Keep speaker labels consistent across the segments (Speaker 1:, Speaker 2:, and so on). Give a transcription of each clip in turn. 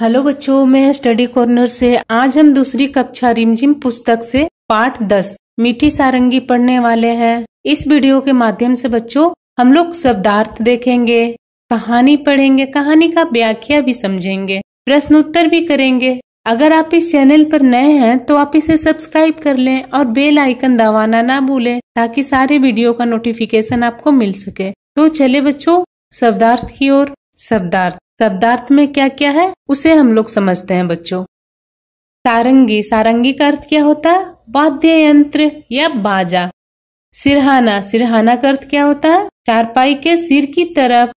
Speaker 1: hello बच्चों मैं study corner से आज हम दूसरी कक्षा रिमझिम पुस्तक से पाठ दस मीठी सारंगी पढ़ने वाले हैं इस वीडियो के माध्यम से बच्चों हम लोग शब्दार्थ देखेंगे कहानी पढ़ेंगे कहानी का व्याख्या भी समझेंगे प्रश्नोत्तर भी करेंगे अगर आप इस चैनल पर नए हैं तो आप इसे सब्सक्राइब कर ले और बेल आइकन दबाना ना भूलें ताकि सारे वीडियो का नोटिफिकेशन आपको मिल सके तो चले बच्चों शब्दार्थ की ओर शब्दार्थ शब्दार्थ में क्या क्या है उसे हम लोग समझते हैं बच्चों सारंगी सारंगी का अर्थ क्या होता है वाद्य यंत्र या बाजा सिरहाना सिरहाना का अर्थ क्या होता है चारपाई के सिर की तरफ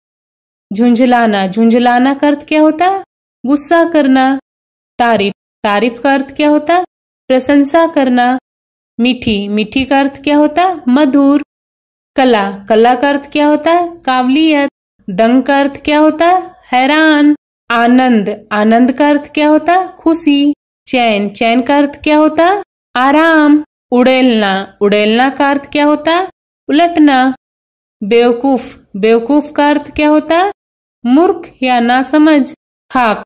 Speaker 1: झुंझलाना झुंझलाना का अर्थ क्या होता है गुस्सा करना तारीफ तारीफ का अर्थ क्या होता है प्रशंसा करना मीठी मीठी का अर्थ क्या होता है मधुर कला कला का अर्थ क्या होता है कावलियत दंग का अर्थ क्या होता है हैरान आनंद आनंद का अर्थ क्या होता खुशी चैन चैन का अर्थ क्या होता आराम उड़ेलना उड़ेलना का अर्थ क्या होता उलटना बेवकूफ बेवकूफ का अर्थ क्या होता मूर्ख या समझ खाक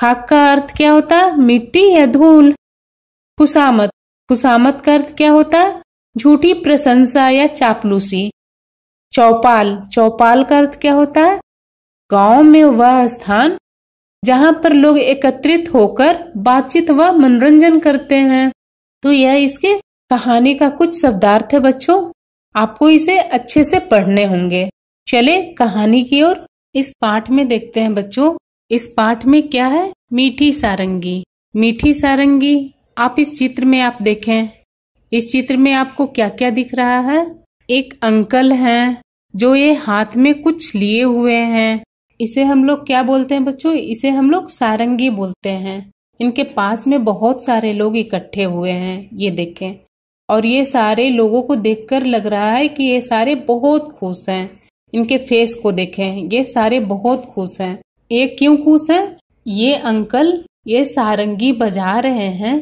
Speaker 1: खाक का अर्थ क्या होता मिट्टी या धूल खुशामत खुशामत का अर्थ क्या होता झूठी प्रशंसा या चापलूसी चौपाल चौपाल का अर्थ क्या होता है गांव में वह स्थान जहां पर लोग एकत्रित होकर बातचीत व मनोरंजन करते हैं तो यह इसके कहानी का कुछ शब्दार्थ है बच्चों आपको इसे अच्छे से पढ़ने होंगे चले कहानी की ओर इस पाठ में देखते हैं बच्चों इस पाठ में क्या है मीठी सारंगी मीठी सारंगी आप इस चित्र में आप देखें इस चित्र में आपको क्या क्या दिख रहा है एक अंकल हैं जो ये हाथ में कुछ लिए हुए हैं इसे हम लोग क्या बोलते हैं बच्चों इसे हम लोग सारंगी बोलते हैं इनके पास में बहुत सारे लोग इकट्ठे हुए हैं ये देखें और ये सारे लोगों को देखकर लग रहा है कि ये सारे बहुत खुश हैं इनके फेस को देखें ये सारे बहुत खुश हैं ये क्यों खुश हैं ये अंकल ये सारंगी बजा रहे हैं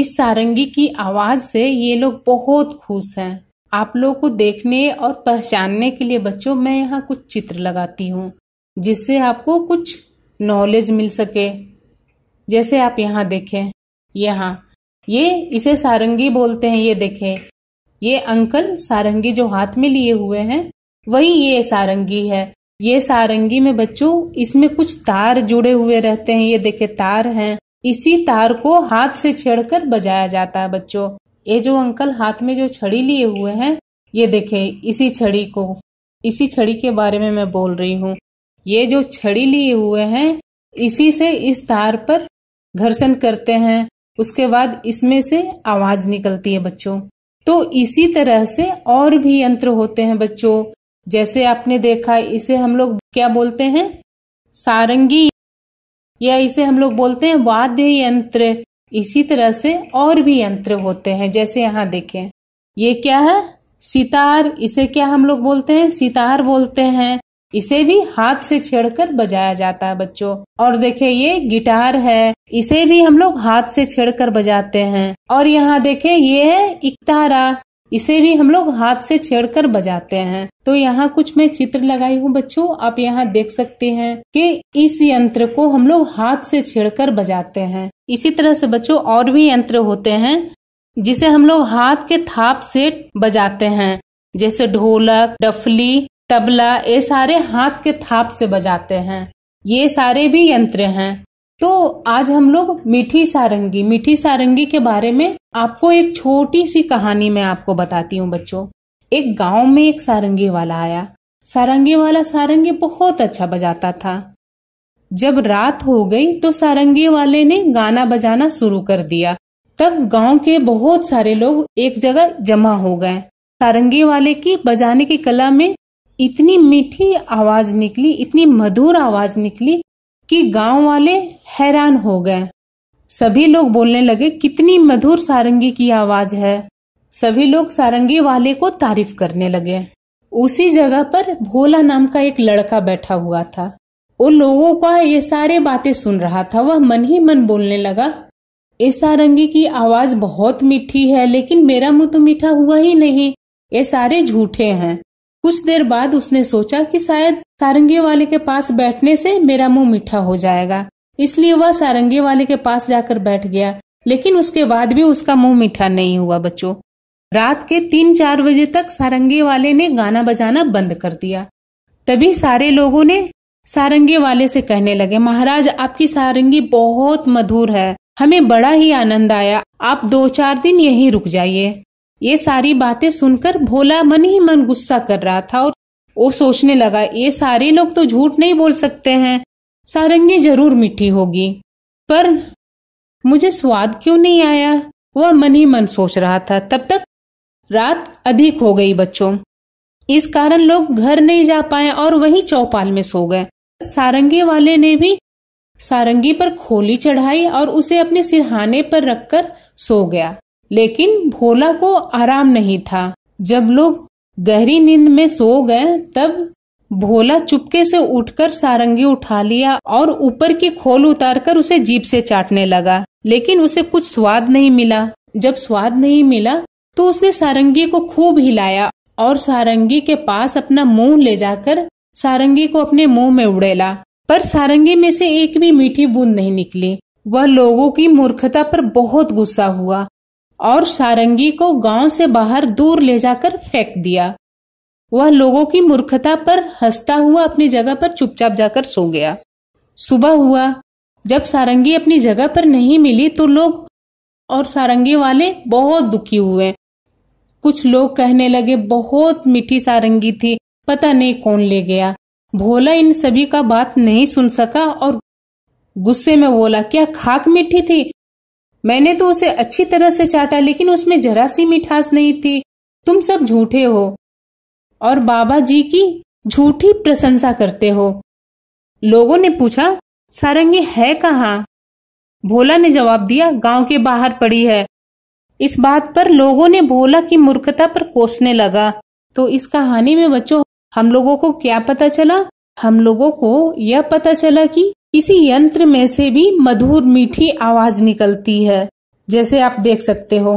Speaker 1: इस सारंगी की आवाज से ये लोग बहुत खुश हैं आप लोगों को देखने और पहचानने के लिए बच्चों मैं यहाँ कुछ चित्र लगाती हूँ जिससे आपको कुछ नॉलेज मिल सके जैसे आप यहाँ देखें यहाँ ये इसे सारंगी बोलते हैं ये देखें ये अंकल सारंगी जो हाथ में लिए हुए हैं वही ये सारंगी है ये सारंगी में बच्चों इसमें कुछ तार जुड़े हुए रहते हैं ये देखे तार हैं इसी तार को हाथ से छेड़कर बजाया जाता है बच्चों ये जो अंकल हाथ में जो छड़ी लिए हुए हैं ये देखे इसी छड़ी को इसी छड़ी के बारे में मैं बोल रही हूँ ये जो छड़ी लिए हुए हैं इसी से इस तार पर घर्षण करते हैं उसके बाद इसमें से आवाज निकलती है बच्चों तो इसी तरह से और भी यंत्र होते हैं बच्चों जैसे आपने देखा इसे हम लोग क्या बोलते हैं सारंगी या इसे हम लोग बोलते हैं वाद्य यंत्र इसी तरह से और भी यंत्र होते हैं जैसे यहाँ देखें ये क्या है सितार इसे क्या हम लोग बोलते हैं सितार बोलते हैं इसे भी हाथ से छेड़कर बजाया जाता है बच्चों और देखे ये गिटार है इसे भी हम लोग हाथ से छेड़कर बजाते हैं और यहाँ देखे ये है इकतारा इसे भी हम लोग हाथ से छेड़कर बजाते हैं तो यहाँ कुछ मैं चित्र लगाई हूँ बच्चों आप यहाँ देख सकते हैं कि इस यंत्र को हम लोग हाथ से छेड़कर बजाते हैं इसी तरह से बच्चों और भी यंत्र होते हैं जिसे हम लोग हाथ के थाप से बजाते हैं जैसे ढोलक डफली तबला ये सारे हाथ के थाप से बजाते हैं ये सारे भी यंत्र हैं तो आज हम लोग मीठी सारंगी मीठी सारंगी के बारे में आपको एक छोटी सी कहानी मैं आपको बताती हूँ बच्चों एक गांव में एक सारंगी वाला आया सारंगी वाला सारंगी बहुत अच्छा बजाता था जब रात हो गई तो सारंगी वाले ने गाना बजाना शुरू कर दिया तब गांव के बहुत सारे लोग एक जगह जमा हो गए सारंगी वाले की बजाने की कला में इतनी मीठी आवाज निकली इतनी मधुर आवाज निकली कि गांव वाले हैरान हो गए सभी लोग बोलने लगे कितनी मधुर सारंगी की आवाज है सभी लोग सारंगी वाले को तारीफ करने लगे उसी जगह पर भोला नाम का एक लड़का बैठा हुआ था वो लोगों का ये सारे बातें सुन रहा था वह मन ही मन बोलने लगा इस सारंगी की आवाज बहुत मीठी है लेकिन मेरा मुंह तो मीठा हुआ ही नहीं ये सारे झूठे हैं कुछ देर बाद उसने सोचा कि शायद सारंगी वाले के पास बैठने से मेरा मुंह मीठा हो जाएगा इसलिए वह सारंगी वाले के पास जाकर बैठ गया लेकिन उसके बाद भी उसका मुंह मीठा नहीं हुआ बच्चों रात के तीन चार बजे तक सारंगी वाले ने गाना बजाना बंद कर दिया तभी सारे लोगों ने सारंगी वाले से कहने लगे महाराज आपकी सारंगी बहुत मधुर है हमें बड़ा ही आनंद आया आप दो चार दिन यहीं रुक जाइए ये सारी बातें सुनकर भोला मन ही मन गुस्सा कर रहा था और वो सोचने लगा ये सारे लोग तो झूठ नहीं बोल सकते हैं सारंगी जरूर मीठी होगी पर मुझे स्वाद क्यों नहीं आया वह मन ही मन सोच रहा था तब तक रात अधिक हो गई बच्चों इस कारण लोग घर नहीं जा पाए और वहीं चौपाल में सो गए सारंगी वाले ने भी सारंगी पर खोली चढ़ाई और उसे अपने सिरहाने पर रखकर सो गया लेकिन भोला को आराम नहीं था जब लोग गहरी नींद में सो गए तब भोला चुपके से उठकर सारंगी उठा लिया और ऊपर की खोल उतारकर उसे जीप से चाटने लगा लेकिन उसे कुछ स्वाद नहीं मिला जब स्वाद नहीं मिला तो उसने सारंगी को खूब हिलाया और सारंगी के पास अपना मुंह ले जाकर सारंगी को अपने मुंह में उड़ेला पर सारंगी में से एक भी मीठी बूंद नहीं निकली वह लोगों की मूर्खता पर बहुत गुस्सा हुआ और सारंगी को गांव से बाहर दूर ले जाकर फेंक दिया वह लोगों की मूर्खता पर हंसता हुआ अपनी जगह पर चुपचाप जाकर सो गया सुबह हुआ जब सारंगी अपनी जगह पर नहीं मिली तो लोग और सारंगी वाले बहुत दुखी हुए कुछ लोग कहने लगे बहुत मीठी सारंगी थी पता नहीं कौन ले गया भोला इन सभी का बात नहीं सुन सका और गुस्से में बोला क्या खाक मीठी थी मैंने तो उसे अच्छी तरह से चाटा लेकिन उसमें जरा सी मिठास नहीं थी तुम सब झूठे हो और बाबा जी की झूठी प्रशंसा करते हो लोगों ने पूछा सारंगी है कहाँ भोला ने जवाब दिया गांव के बाहर पड़ी है इस बात पर लोगों ने भोला की मूर्खता पर कोसने लगा तो इस कहानी में बच्चों हम लोगों को क्या पता चला हम लोगों को यह पता चला कि किसी यंत्र में से भी मधुर मीठी आवाज निकलती है जैसे आप देख सकते हो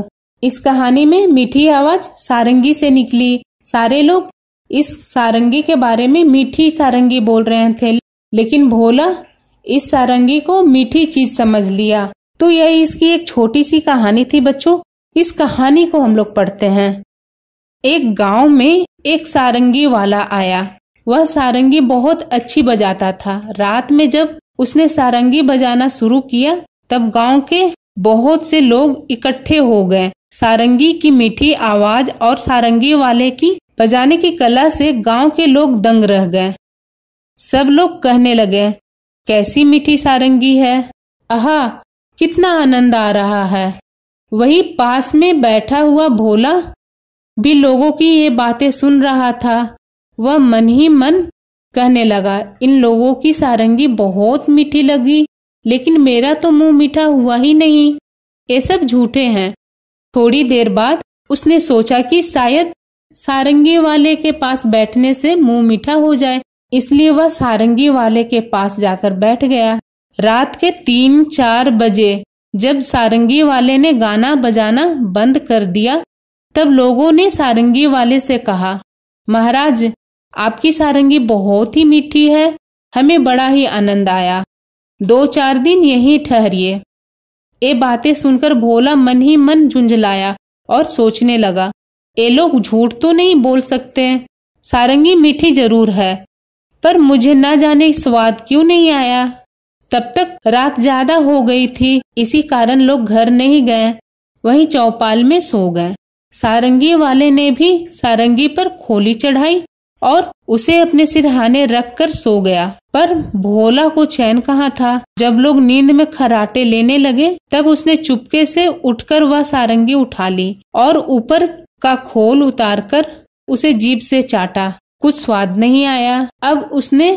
Speaker 1: इस कहानी में मीठी आवाज सारंगी से निकली सारे लोग इस सारंगी के बारे में मीठी सारंगी बोल रहे थे लेकिन भोला इस सारंगी को मीठी चीज समझ लिया तो यह इसकी एक छोटी सी कहानी थी बच्चों इस कहानी को हम लोग पढ़ते हैं एक गांव में एक सारंगी वाला आया वह सारंगी बहुत अच्छी बजाता था रात में जब उसने सारंगी बजाना शुरू किया तब गांव के बहुत से लोग इकट्ठे हो गए सारंगी की मीठी आवाज और सारंगी वाले की बजाने की कला से गांव के लोग दंग रह गए सब लोग कहने लगे कैसी मीठी सारंगी है आह कितना आनंद आ रहा है वही पास में बैठा हुआ भोला भी लोगों की ये बातें सुन रहा था वह मन ही मन कहने लगा इन लोगों की सारंगी बहुत मीठी लगी लेकिन मेरा तो मुंह मीठा हुआ ही नहीं ये सब झूठे हैं थोड़ी देर बाद उसने सोचा कि शायद सारंगी वाले के पास बैठने से मुंह मीठा हो जाए इसलिए वह सारंगी वाले के पास जाकर बैठ गया रात के तीन चार बजे जब सारंगी वाले ने गाना बजाना बंद कर दिया तब लोगों ने सारंगी वाले से कहा महाराज आपकी सारंगी बहुत ही मीठी है हमें बड़ा ही आनंद आया दो चार दिन यहीं ठहरिए ये बातें सुनकर भोला मन ही मन झुंझलाया और सोचने लगा ये लोग झूठ तो नहीं बोल सकते सारंगी मीठी जरूर है पर मुझे न जाने स्वाद क्यों नहीं आया तब तक रात ज्यादा हो गई थी इसी कारण लोग घर नहीं गए वहीं चौपाल में सो गए सारंगी वाले ने भी सारंगी पर खोली चढ़ाई और उसे अपने सिरहाने रख कर सो गया पर भोला को चैन कहाँ था जब लोग नींद में खराटे लेने लगे तब उसने चुपके से उठकर वह सारंगी उठा ली और ऊपर का खोल उतारकर उसे जीप से चाटा कुछ स्वाद नहीं आया अब उसने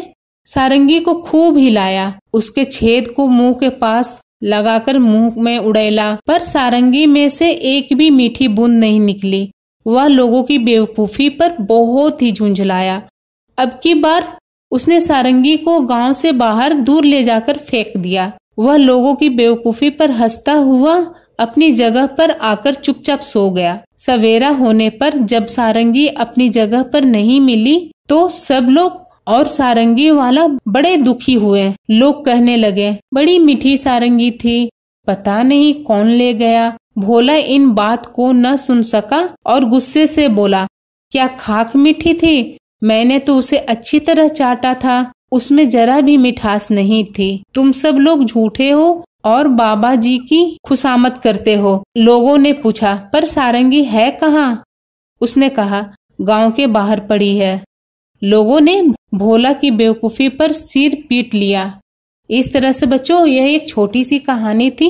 Speaker 1: सारंगी को खूब हिलाया उसके छेद को मुंह के पास लगाकर मुंह में उड़ेला पर सारंगी में से एक भी मीठी बूंद नहीं निकली वह लोगों की बेवकूफ़ी पर बहुत ही झुंझलाया अब की बार उसने सारंगी को गांव से बाहर दूर ले जाकर फेंक दिया वह लोगों की बेवकूफ़ी पर हंसता हुआ अपनी जगह पर आकर चुपचाप सो गया सवेरा होने पर जब सारंगी अपनी जगह पर नहीं मिली तो सब लोग और सारंगी वाला बड़े दुखी हुए लोग कहने लगे बड़ी मीठी सारंगी थी पता नहीं कौन ले गया भोला इन बात को न सुन सका और गुस्से से बोला क्या खाक मीठी थी मैंने तो उसे अच्छी तरह चाटा था उसमें जरा भी मिठास नहीं थी तुम सब लोग झूठे हो और बाबा जी की खुशामत करते हो लोगों ने पूछा पर सारंगी है कहाँ उसने कहा गांव के बाहर पड़ी है लोगों ने भोला की बेवकूफी पर सिर पीट लिया इस तरह से बच्चों यह एक छोटी सी कहानी थी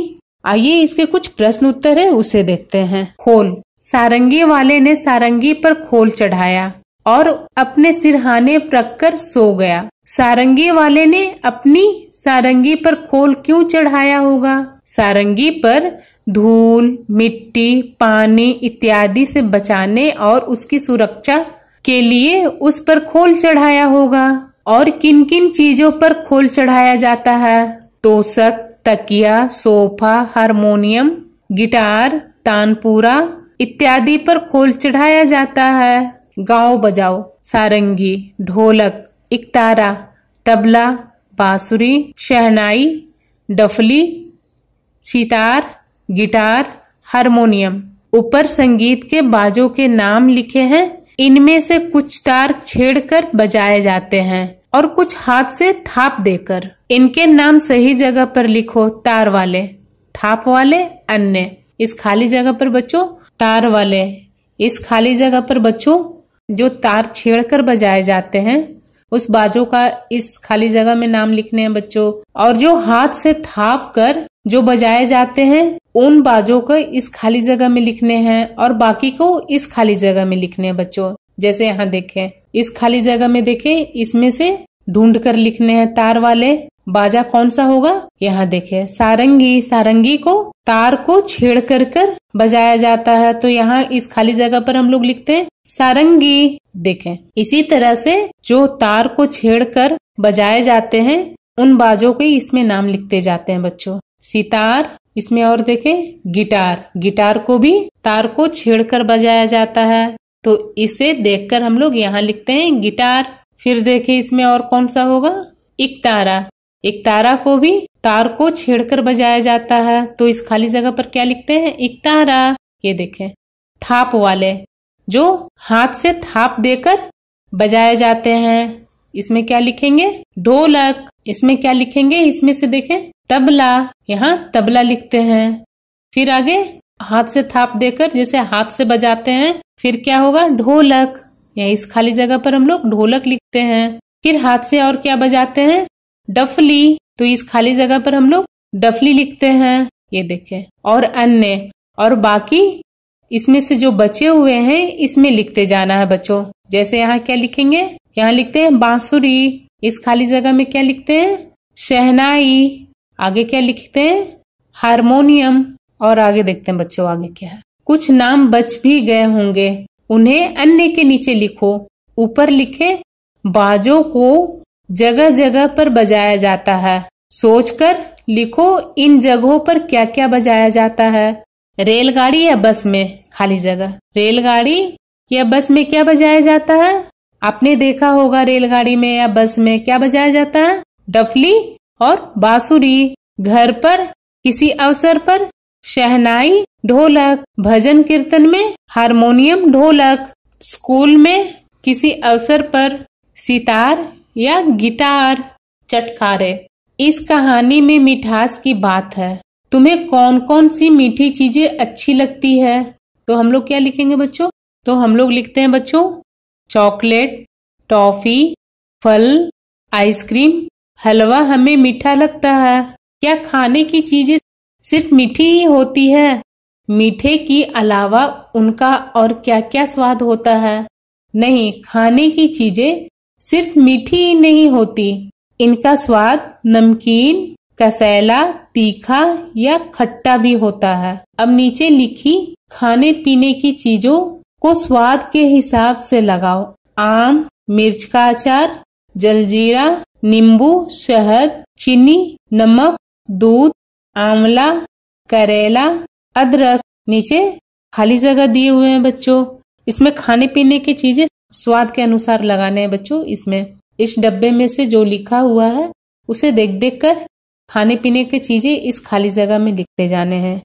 Speaker 1: आइए इसके कुछ प्रश्न उत्तर है उसे देखते हैं खोल सारंगी वाले ने सारंगी पर खोल चढ़ाया और अपने सिरहाने प्रककर सो गया सारंगी वाले ने अपनी सारंगी पर खोल क्यों चढ़ाया होगा सारंगी पर धूल मिट्टी पानी इत्यादि से बचाने और उसकी सुरक्षा के लिए उस पर खोल चढ़ाया होगा और किन किन चीजों पर खोल चढ़ाया जाता है तोशक तकिया सोफा हारमोनियम गिटार तानपुरा इत्यादि पर खोल चढ़ाया जाता है गाओ बजाओ सारंगी ढोलक इकतारा तबला बांसुरी शहनाई डफली सितार गिटार हारमोनियम ऊपर संगीत के बाजों के नाम लिखे हैं इनमें से कुछ तार छेड़कर बजाए जाते हैं और कुछ हाथ से थाप देकर इनके नाम सही जगह पर लिखो तार वाले थाप वाले अन्य इस खाली जगह पर बच्चों तार वाले इस खाली जगह पर बच्चों जो तार छेड़कर बजाए जाते हैं उस बाजों का इस खाली जगह में नाम लिखने हैं बच्चों और जो हाथ से थाप कर जो बजाए जाते हैं उन बाजों को इस खाली जगह में लिखने हैं और बाकी को इस खाली जगह में लिखने हैं बच्चों जैसे यहाँ देखें इस खाली जगह में देखें इसमें से ढूंढ कर लिखने हैं तार वाले बाजा कौन सा होगा यहाँ देखे सारंगी सारंगी को तार को छेड़ कर कर बजाया जाता है तो यहाँ इस खाली जगह पर हम लोग लिखते हैं सारंगी देखें इसी तरह से जो तार को छेड़ कर बजाए जाते हैं उन बाजों के इसमें नाम लिखते जाते हैं बच्चों सितार इसमें और देखें गिटार गिटार को भी तार को छेड़कर बजाया जाता है तो इसे देखकर हम लोग यहाँ लिखते हैं गिटार फिर देखे इसमें और कौन सा होगा एक तारा एक तारा को भी तार को छेड़कर बजाया जाता है तो इस खाली जगह पर क्या लिखते हैं तारा ये देखें थाप वाले जो हाथ से थाप देकर बजाए जाते हैं इसमें क्या लिखेंगे ढोलक इसमें क्या लिखेंगे इसमें से देखें तबला यहाँ तबला लिखते हैं फिर आगे हाथ से थाप देकर जैसे हाथ से बजाते हैं फिर क्या होगा ढोलक या इस खाली जगह पर हम लोग ढोलक लिखते हैं फिर हाथ से और क्या बजाते हैं डफली तो इस खाली जगह पर हम लोग डफली लिखते हैं ये देखे और अन्य और बाकी इसमें से जो बचे हुए हैं इसमें लिखते जाना है बच्चों जैसे यहाँ क्या लिखेंगे यहाँ लिखते हैं बांसुरी इस खाली जगह में क्या लिखते हैं शहनाई आगे क्या लिखते हैं हारमोनियम और आगे देखते हैं बच्चों आगे क्या है कुछ नाम बच भी गए होंगे उन्हें अन्य के नीचे लिखो ऊपर लिखे बाजों को जगह जगह पर बजाया जाता है सोचकर लिखो इन जगहों पर क्या क्या बजाया जाता है रेलगाड़ी या बस में खाली जगह रेलगाड़ी या बस में क्या बजाया जाता है आपने देखा होगा रेलगाड़ी में या बस में क्या बजाया जाता है डफली और बांसुरी घर पर किसी अवसर पर शहनाई ढोलक भजन कीर्तन में हारमोनियम ढोलक स्कूल में किसी अवसर पर सितार या गिटार चटकारे इस कहानी में मिठास की बात है तुम्हें कौन कौन सी मीठी चीजें अच्छी लगती है तो हम लोग क्या लिखेंगे बच्चों तो हम लोग लिखते हैं बच्चों चॉकलेट टॉफी फल आइसक्रीम हलवा हमें मीठा लगता है क्या खाने की चीजें सिर्फ मीठी ही होती है मीठे की अलावा उनका और क्या क्या स्वाद होता है नहीं खाने की चीजें सिर्फ मीठी ही नहीं होती इनका स्वाद नमकीन कसैला तीखा या खट्टा भी होता है अब नीचे लिखी खाने पीने की चीजों को स्वाद के हिसाब से लगाओ आम मिर्च का अचार जलजीरा नींबू शहद चीनी नमक दूध आंवला करेला अदरक नीचे खाली जगह दिए हुए हैं बच्चों इसमें खाने पीने की चीजें स्वाद के अनुसार लगाने हैं बच्चों इसमें इस डब्बे में से जो लिखा हुआ है उसे देख देख कर खाने पीने की चीजें इस खाली जगह में लिखते जाने हैं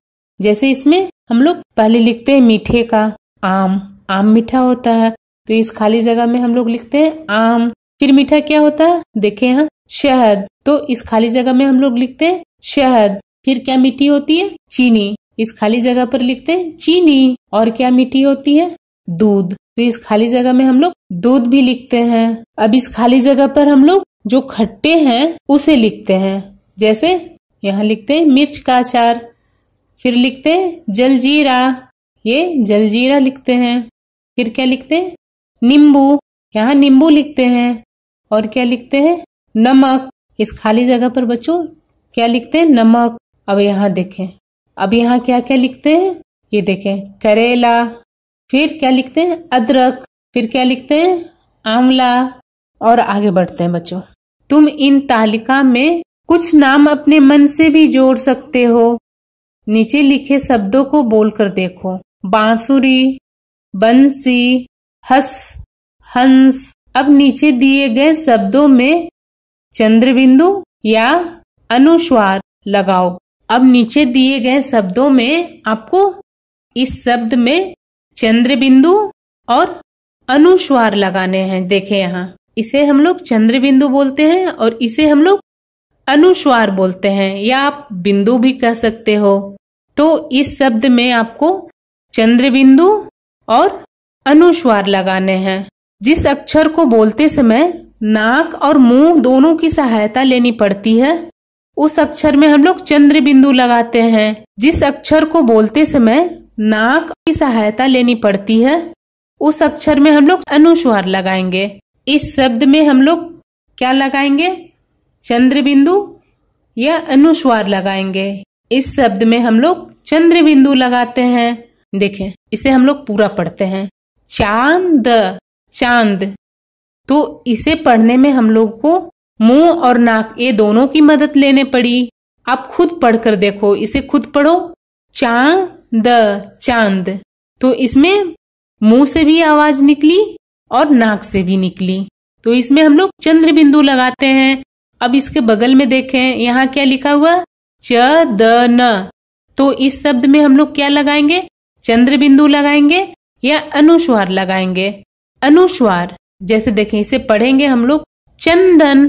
Speaker 1: जैसे इसमें हम लोग पहले लिखते हैं मीठे का आम आम मीठा होता है तो इस खाली जगह में हम लोग लिखते हैं आम फिर मीठा क्या होता है देखे यहाँ शहद तो इस खाली जगह में हम लोग लिखते हैं शहद फिर क्या मिट्टी होती है चीनी इस खाली जगह पर लिखते हैं चीनी और क्या मिट्टी होती है दूध तो इस खाली जगह में हम लोग दूध भी लिखते हैं अब इस खाली जगह पर हम लोग जो खट्टे हैं उसे लिखते हैं जैसे यहाँ लिखते हैं मिर्च का अचार फिर लिखते हैं जलजीरा ये जलजीरा लिखते हैं फिर क्या लिखते हैं नींबू यहाँ नींबू लिखते हैं और क्या लिखते हैं नमक इस खाली जगह पर बच्चों क्या लिखते हैं नमक अब यहाँ देखें अब यहाँ क्या क्या लिखते हैं ये देखें करेला फिर क्या लिखते हैं अदरक फिर क्या लिखते हैं आंवला और आगे बढ़ते हैं बच्चों तुम इन तालिका में कुछ नाम अपने मन से भी जोड़ सकते हो नीचे लिखे शब्दों को बोलकर देखो बांसुरी बंसी हस हंस अब नीचे दिए गए शब्दों में चंद्रबिंदु या अनुस्वार लगाओ अब नीचे दिए गए शब्दों में आपको इस शब्द में चंद्र बिंदु और अनुस्वार लगाने हैं देखे यहाँ इसे हम लोग चंद्र बिंदु बोलते हैं और इसे हम लोग अनुस्वार बोलते हैं या आप बिंदु भी कह सकते हो तो इस शब्द में आपको चंद्र बिंदु और अनुस्वार लगाने हैं जिस अक्षर को बोलते समय नाक और मुंह दोनों की सहायता लेनी पड़ती है उस अक्षर में हम लोग चंद्र बिंदु लगाते हैं जिस अक्षर को बोलते समय नाक की सहायता लेनी पड़ती है उस अक्षर में हम लोग अनुस्वार लगाएंगे इस शब्द में हम लोग क्या लगाएंगे चंद्र बिंदु या अनुस्वार लगाएंगे इस शब्द में हम लोग चंद्र बिंदु लगाते हैं देखें इसे हम लोग पूरा पढ़ते हैं चांद चांद तो इसे पढ़ने में हम लोग को मुंह और नाक ये दोनों की मदद लेने पड़ी आप खुद पढ़कर देखो इसे खुद पढ़ो चांद चांद तो इसमें मुंह से भी आवाज निकली और नाक से भी निकली तो इसमें हम लोग चंद्र बिंदु लगाते हैं अब इसके बगल में देखें यहाँ क्या लिखा हुआ च द न तो इस शब्द में हम लोग क्या लगाएंगे चंद्र बिंदु लगाएंगे या अनुस्वार लगाएंगे अनुस्वार जैसे देखें इसे पढ़ेंगे हम लोग चंदन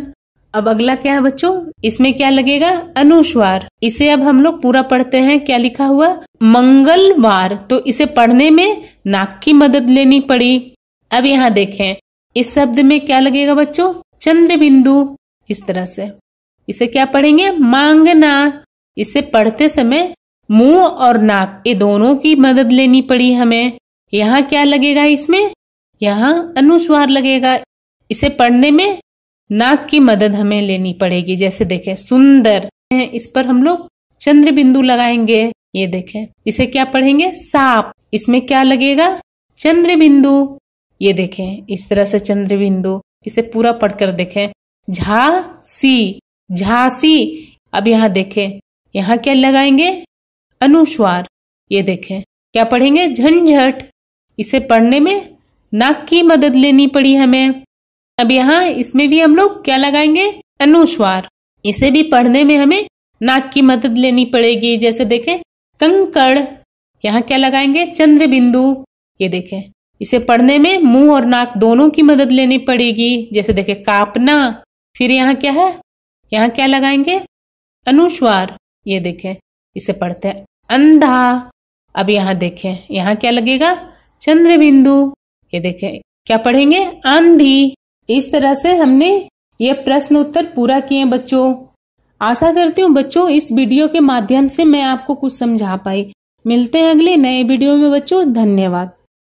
Speaker 1: अब अगला क्या है बच्चों इसमें क्या लगेगा अनुस्वार इसे अब हम लोग पूरा पढ़ते हैं क्या लिखा हुआ मंगलवार तो इसे पढ़ने में नाक की मदद लेनी पड़ी अब यहाँ देखें इस शब्द में क्या लगेगा बच्चों चंद्र बिंदु इस तरह से इसे क्या पढ़ेंगे मांगना इसे पढ़ते समय मुंह और नाक ये दोनों की मदद लेनी पड़ी हमें यहाँ क्या लगेगा इसमें यहाँ अनुस्वार लगेगा इसे पढ़ने में नाक की मदद हमें लेनी पड़ेगी जैसे देखे सुंदर इस पर हम लोग चंद्र बिंदु लगाएंगे ये देखे इसे क्या पढ़ेंगे साप इसमें क्या लगेगा चंद्र बिंदु ये देखे इस तरह से चंद्र बिंदु इसे पूरा पढ़कर देखे झासी झासी अब यहाँ देखे यहाँ क्या लगाएंगे अनुस्वार ये देखे क्या पढ़ेंगे झंझट इसे पढ़ने में नाक की मदद लेनी पड़ी हमें अब यहाँ इसमें भी हम लोग क्या लगाएंगे अनुस्वार इसे भी पढ़ने में हमें नाक की मदद लेनी पड़ेगी जैसे देखें कंकड़ यहाँ क्या लगाएंगे चंद्र बिंदु ये देखें इसे पढ़ने में मुंह और नाक दोनों की मदद लेनी पड़ेगी जैसे देखें कापना फिर यहाँ क्या है यहाँ क्या लगाएंगे अनुस्वार ये देखें इसे पढ़ते हैं अंधा अब यहाँ देखें यहाँ क्या लगेगा चंद्र बिंदु ये देखें क्या पढ़ेंगे आंधी इस तरह से हमने यह प्रश्न उत्तर पूरा किए बच्चों आशा करती हूँ बच्चों इस वीडियो के माध्यम से मैं आपको कुछ समझा पाई मिलते हैं अगले नए वीडियो में बच्चों धन्यवाद